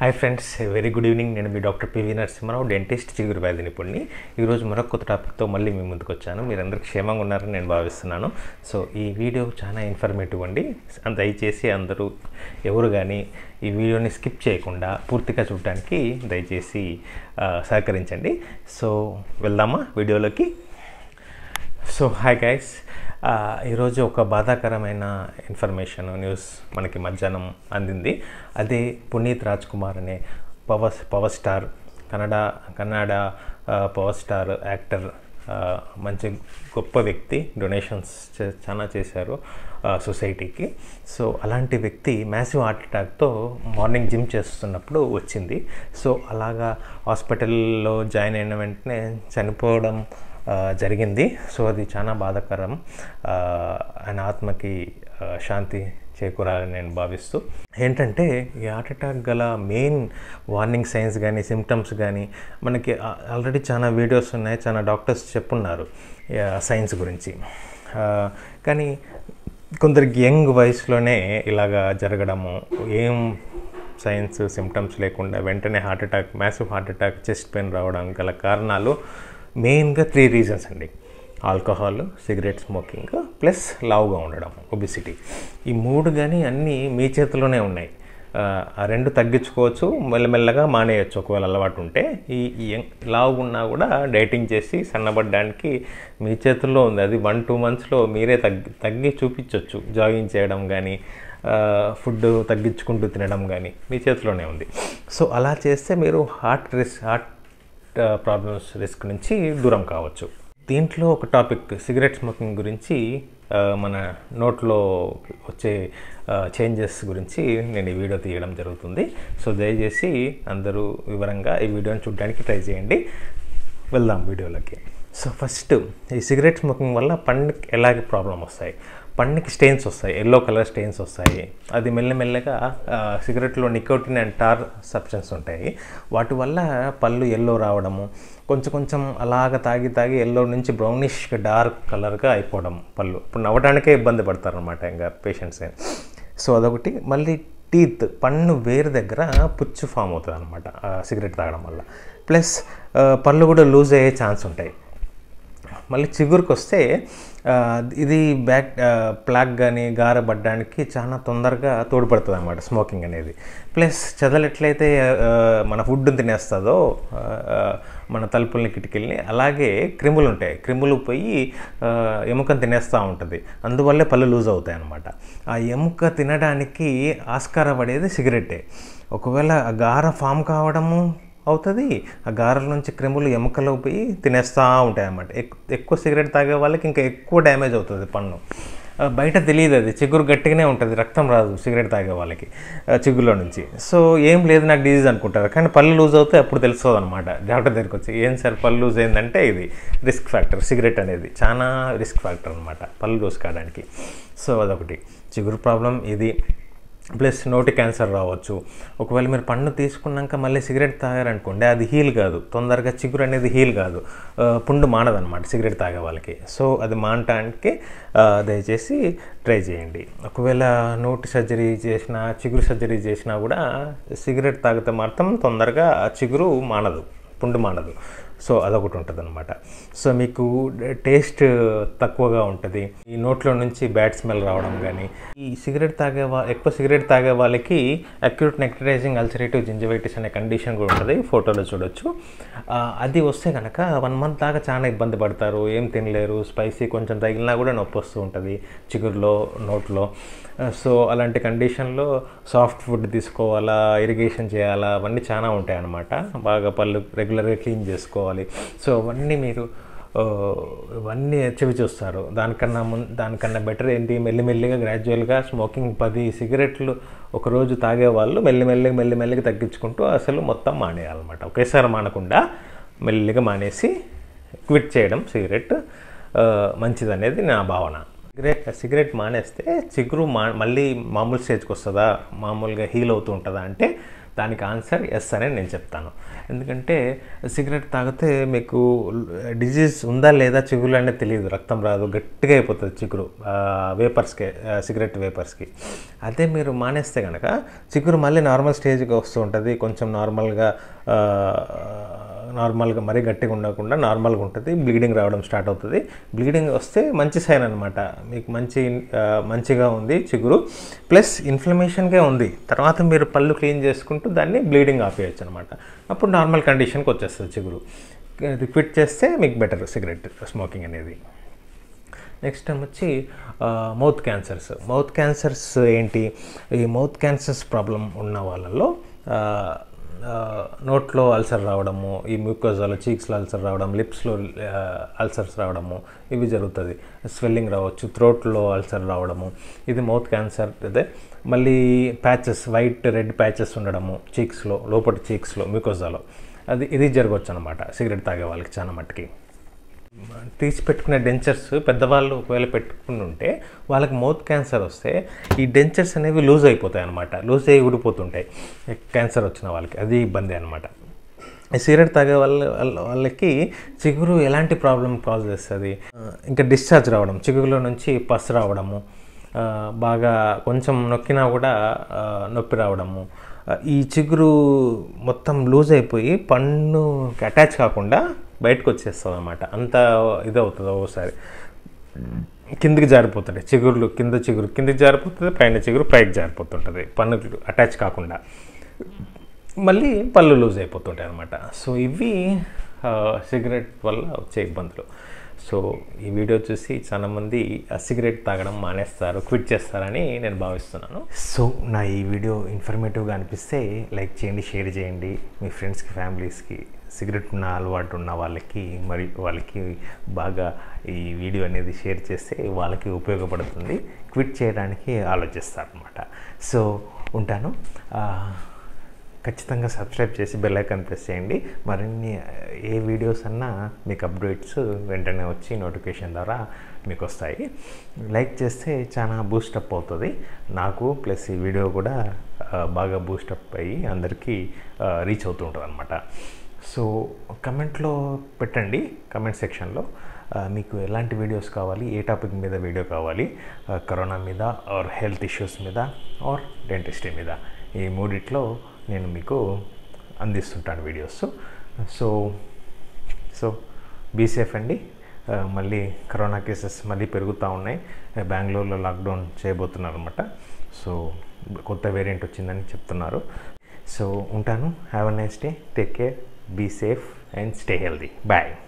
hi friends very good evening నేను మీ doctor PV Narasimharao dentist చిగురు వైద్య నిపుణుని ఈరోజు మరొక కొత్త టాపిక్తో మళ్ళీ మీ ముందుకు వచ్చాను మీరందరూ క్షేమంగా ఉన్నారని నేను భావిస్తున్నాను సో ఈ వీడియో చాలా ఇన్ఫర్మేటివ్ అండి దయచేసి అందరూ ఎవరు కానీ ఈ వీడియోని స్కిప్ చేయకుండా పూర్తిగా చూడటానికి దయచేసి సహకరించండి సో వెళ్దామా వీడియోలోకి సో హాయ్ గైస్ ఈరోజు ఒక బాధాకరమైన ఇన్ఫర్మేషన్ న్యూస్ మనకి మధ్యాహ్నం అందింది అదే పునీత్ రాజ్ కుమార్ అనే power power star Kannada Kannada power star actor మంచి గొప్ప వ్యక్తి డొనేషన్స్ చాలా చేశారు సొసైటీకి సో అలాంటి వ్యక్తి మ్యాసివ్ హార్ట్ అటాక్తో మార్నింగ్ జిమ్ చేస్తున్నప్పుడు వచ్చింది సో అలాగా హాస్పిటల్లో జాయిన్ అయిన వెంటనే చనిపోవడం జరిగింది సో అది చాలా బాధాకరం ఆయన ఆత్మకి శాంతి చేకూరాలని నేను భావిస్తూ ఏంటంటే ఈ హార్ట్ అటాక్ గల మెయిన్ వార్నింగ్ సైన్స్ కానీ సిమ్టమ్స్ కానీ మనకి ఆల్రెడీ చాలా వీడియోస్ ఉన్నాయి చాలా డాక్టర్స్ చెప్పున్నారు సైన్స్ గురించి కానీ కొందరికి యంగ్ వయసులోనే ఇలాగా జరగడము ఏం సైన్స్ సిమ్టమ్స్ లేకుండా వెంటనే heart attack massive heart attack chest pain రావడం గల కారణాలు మెయిన్గా త్రీ రీజన్స్ అండి ఆల్కహాల్ సిగరెట్ స్మోకింగ్ ప్లస్ లావుగా ఉండడం ఒబిసిటీ ఈ మూడు కానీ అన్నీ మీ చేతిలోనే ఉన్నాయి ఆ రెండు తగ్గించుకోవచ్చు మెల్లమెల్లగా మానేయచ్చు ఒకవేళ అలవాటు ఉంటే ఈ లావుగున్నా కూడా డైటింగ్ చేసి సన్నబడడానికి మీ చేతుల్లో ఉంది అది వన్ టూ మంత్స్లో మీరే తగ్గి తగ్గి చూపించవచ్చు జాగింగ్ చేయడం కానీ ఫుడ్ తగ్గించుకుంటూ తినడం కానీ మీ చేతిలోనే ఉంది సో అలా చేస్తే మీరు heart risk heart problems risk నుంచి దూరం కావచ్చు దీంట్లో ఒక టాపిక్ సిగరెట్ స్మోకింగ్ గురించి మన నోట్లో వచ్చే చేంజెస్ గురించి నేను ఈ వీడియో తీయడం జరుగుతుంది సో దయచేసి అందరూ వివరంగా ఈ వీడియోని చూడడానికి ట్రై చేయండి వెళ్దాం వీడియోలోకి సో ఫస్ట్ ఈ సిగరెట్ స్మోకింగ్ వల్ల పండుగ ఎలాగే ప్రాబ్లం వస్తాయి పండుకి స్టెయిన్స్ వస్తాయి ఎల్లో కలర్ స్టెయిన్స్ వస్తాయి అది మెల్లమెల్లగా సిగరెట్లో నికోటిన్ అండ్ టార్ సబ్స్టెన్స్ ఉంటాయి వాటి వల్ల పళ్ళు ఎల్లో రావడము కొంచెం కొంచెం అలాగ తాగి తాగి ఎల్లో నుంచి బ్రౌనిష్ డార్క్ కలర్గా అయిపోవడం పళ్ళు ఇప్పుడు నవ్వడానికే ఇబ్బంది పడతారు అనమాట ఇంకా పేషెంట్స్ సో అదొకటి మళ్ళీ టీత్ పన్ను వేరు దగ్గర పుచ్చు ఫామ్ అవుతుంది అనమాట సిగరెట్ తాగడం వల్ల ప్లస్ పళ్ళు కూడా లూజ్ అయ్యే ఛాన్స్ ఉంటాయి మళ్ళీ చిగురుకు వస్తే ఇది బ్యాక్ ప్లాగ్ కానీ గారబడ్డానికి చాలా తొందరగా తోడ్పడుతుంది అనమాట స్మోకింగ్ అనేది ప్లస్ చెదలు ఎట్లయితే మన ఫుడ్ని తినేస్తుందో మన తలుపుల్ని కిటికీల్ని అలాగే క్రిములు ఉంటాయి క్రిములు పోయి ఎముకను తినేస్తూ ఉంటుంది అందువల్లే పళ్ళు లూజ్ అవుతాయి అనమాట ఆ ఎముక తినడానికి పడేది సిగరెట్టే ఒకవేళ గార ఫామ్ కావడము అవుతుంది ఆ గారెల నుంచి క్రిములు ఎముకలు పోయి తినేస్తూ ఉంటాయి అన్నమాట ఎక్కువ సిగరెట్ తాగే వాళ్ళకి ఇంకా ఎక్కువ డ్యామేజ్ అవుతుంది పన్ను బయట తెలియదు అది చిగురు గట్టిగానే ఉంటుంది రక్తం రాదు సిగరెట్ తాగే వాళ్ళకి చిగురులో నుంచి సో ఏం లేదు నాకు డిజీజ్ అనుకుంటారు కానీ పళ్ళు లూజ్ అవుతే అప్పుడు తెలుస్తుంది అనమాట డాక్టర్ దగ్గరికి వచ్చి ఏం సార్ పళ్ళు లూజ్ అయిందంటే ఇది రిస్క్ ఫ్యాక్టర్ సిగరెట్ అనేది చాలా రిస్క్ ఫ్యాక్టర్ అనమాట పళ్ళు లూజ్ కావడానికి సో అదొకటి చిగురు ప్రాబ్లం ఇది ప్లస్ నోటి క్యాన్సర్ రావచ్చు ఒకవేళ మీరు పండు తీసుకున్నాక మళ్ళీ సిగరెట్ తాగారనుకోండి అది హీల్ కాదు తొందరగా చిగురు అనేది హీల్ కాదు పుండు మానదనమాట సిగరెట్ తాగే వాళ్ళకి సో అది మానటానికి దయచేసి ట్రై చేయండి ఒకవేళ నోటి సర్జరీ చేసిన చిగురు సర్జరీ చేసినా కూడా సిగరెట్ తాగితే మాత్రం తొందరగా చిగురు మానదు పుండు మానదు సో అదొకటి ఉంటుంది అనమాట సో మీకు టేస్ట్ తక్కువగా ఉంటుంది ఈ నోట్లో నుంచి బ్యాడ్ స్మెల్ రావడం కానీ ఈ సిగరెట్ తాగే వా ఎక్కువ సిగరెట్ తాగే వాళ్ళకి అక్యూట్ నెక్టరైజింగ్ అల్సరేటివ్ జింజవైటిస్ అనే కండిషన్ కూడా ఉంటుంది ఫోటోలో చూడొచ్చు అది వస్తే కనుక వన్ మంత్ దాకా చాలా ఇబ్బంది పడతారు ఏం తినలేరు స్పైసీ కొంచెం తగిలినా కూడా నొప్పి వస్తూ ఉంటుంది చిగురులో నోట్లో సో అలాంటి కండిషన్లో సాఫ్ట్ ఫుడ్ తీసుకోవాలా ఇరిగేషన్ చేయాలా అవన్నీ చాలా ఉంటాయి అన్నమాట బాగా పళ్ళు రెగ్యులర్గా క్లీన్ చేసుకోవాలి చేసుకోవాలి సో అవన్నీ మీరు ఇవన్నీ అచీవ్ చూస్తారు దానికన్నా ముందు దానికన్నా బెటర్ ఏంటి మెల్లిమెల్లిగా గ్రాడ్యువల్గా స్మోకింగ్ పది సిగరెట్లు ఒకరోజు తాగేవాళ్ళు మెల్లిమెల్లిగా మెల్లిమెల్లిగా తగ్గించుకుంటూ అసలు మొత్తం మానేయాలన్నమాట ఒకేసారి మానకుండా మెల్లిగా మానేసి క్విట్ చేయడం సిగరెట్ మంచిదనేది నా భావన సిగరెట్ సిగరెట్ మానేస్తే చిగురు మా మళ్ళీ మామూలు స్టేజ్కి వస్తుందా మామూలుగా హీల్ అవుతూ ఉంటుందా అంటే దానికి ఆన్సర్ ఎస్ అని నేను చెప్తాను ఎందుకంటే సిగరెట్ తాగితే మీకు డిజీజ్ ఉందా లేదా చిగురు అనేది తెలియదు రక్తం రాదు గట్టిగా అయిపోతుంది చిగురు వేపర్స్కి సిగరెట్ వేపర్స్కి అదే మీరు మానేస్తే కనుక చిగురు మళ్ళీ నార్మల్ స్టేజ్కి వస్తూ ఉంటుంది కొంచెం నార్మల్గా నార్మల్గా మరీ గట్టిగా ఉండకుండా నార్మల్గా ఉంటుంది బ్లీడింగ్ రావడం స్టార్ట్ అవుతుంది బ్లీడింగ్ వస్తే మంచి సైన్ అనమాట మీకు మంచి మంచిగా ఉంది చిగురు ప్లస్ ఇన్ఫ్లమేషన్గా ఉంది తర్వాత మీరు పళ్ళు క్లీన్ చేసుకుంటూ దాన్ని బ్లీడింగ్ ఆపేయచ్చు అనమాట అప్పుడు నార్మల్ కండిషన్కి వచ్చేస్తుంది చిగురు రిక్విట్ చేస్తే మీకు బెటర్ సిగరెట్ స్మోకింగ్ అనేది నెక్స్ట్ టైం వచ్చి మౌత్ క్యాన్సర్స్ మౌత్ క్యాన్సర్స్ ఏంటి ఈ మౌత్ క్యాన్సర్స్ ప్రాబ్లం ఉన్న వాళ్ళల్లో నోట్లో అల్సర్ రావడము ఈ మ్యూకోజాలో చీక్స్లో అల్సర్ రావడం లిప్స్లో అల్సర్స్ రావడము ఇవి జరుగుతుంది స్వెల్లింగ్ రావచ్చు థ్రోట్లో అల్సర్ రావడము ఇది మౌత్ క్యాన్సర్ అదే మళ్ళీ ప్యాచెస్ వైట్ రెడ్ ప్యాచెస్ ఉండడము చీక్స్లో లోపల చీక్స్లో మ్యూకోజాలో అది ఇది జరగవచ్చు అనమాట సిగరెట్ తాగే వాళ్ళకి చాలా మట్టుకి తీసి పెట్టుకునే డెంచర్స్ పెద్దవాళ్ళు ఒకవేళ పెట్టుకుని ఉంటే వాళ్ళకి మౌత్ క్యాన్సర్ వస్తే ఈ డెంచర్స్ అనేవి లూజ్ అయిపోతాయి అనమాట లూజ్ అయ్యి ఊడిపోతుంటాయి క్యాన్సర్ వచ్చిన వాళ్ళకి అది ఇబ్బంది అనమాట సిగరెట్ తాగే వాళ్ళ వాళ్ళకి చిగురు ఎలాంటి ప్రాబ్లం కాజ్ చేస్తుంది ఇంకా డిశ్చార్జ్ రావడం చిగురులో నుంచి పస్ రావడము బాగా కొంచెం నొక్కినా కూడా నొప్పి రావడము ఈ చిగురు మొత్తం లూజ్ అయిపోయి పన్ను అటాచ్ కాకుండా బయటకు వచ్చేస్తుంది అనమాట అంత ఇదవుతుంది ఒకసారి కిందికి జారిపోతుంది చిగురులు కింద చిగురు కిందికి జారిపోతుంది పైన చిగురు పైకి జారిపోతుంటుంది పన్నులు అటాచ్ కాకుండా మళ్ళీ పళ్ళు లూజ్ అయిపోతుంటాయి అనమాట సో ఇవి సిగరెట్ వల్ల వచ్చే ఇబ్బందులు సో ఈ వీడియో చూసి చాలామంది సిగరెట్ తాగడం మానేస్తారు క్విట్ చేస్తారని నేను భావిస్తున్నాను సో నా ఈ వీడియో ఇన్ఫర్మేటివ్గా అనిపిస్తే లైక్ చేయండి షేర్ చేయండి మీ ఫ్రెండ్స్కి ఫ్యామిలీస్కి సిగరెట్ ఉన్న అలవాటు ఉన్న వాళ్ళకి మరి వాళ్ళకి బాగా ఈ వీడియో అనేది షేర్ చేస్తే వాళ్ళకి ఉపయోగపడుతుంది క్విట్ చేయడానికి ఆలోచిస్తారనమాట సో ఉంటాను ఖచ్చితంగా సబ్స్క్రైబ్ చేసి బెల్ ఐకాన్ ప్రెస్ చేయండి మరిన్ని ఏ వీడియోస్ అన్నా మీకు అప్డేట్స్ వెంటనే వచ్చి నోటిఫికేషన్ ద్వారా మీకు వస్తాయి లైక్ చేస్తే చాలా బూస్టప్ అవుతుంది నాకు ప్లస్ ఈ వీడియో కూడా బాగా బూస్టప్ అయ్యి అందరికీ రీచ్ అవుతుంటుంది అనమాట సో కమెంట్లో పెట్టండి కమెంట్ సెక్షన్లో మీకు ఎలాంటి వీడియోస్ కావాలి ఏ టాపిక్ మీద వీడియో కావాలి కరోనా మీద ఆర్ హెల్త్ ఇష్యూస్ మీద ఆర్ డెంటిస్ట్రీ మీద ఈ మూడిట్లో నేను మీకు అందిస్తుంటాను videos so so be safe అండి మళ్ళీ కరోనా కేసెస్ మళ్ళీ పెరుగుతూ ఉన్నాయి బెంగళూరులో లాక్డౌన్ చేయబోతున్నారు అనమాట సో కొత్త వేరియంట్ వచ్చిందని చెప్తున్నారు సో ఉంటాను have a nice day take care be safe and stay healthy bye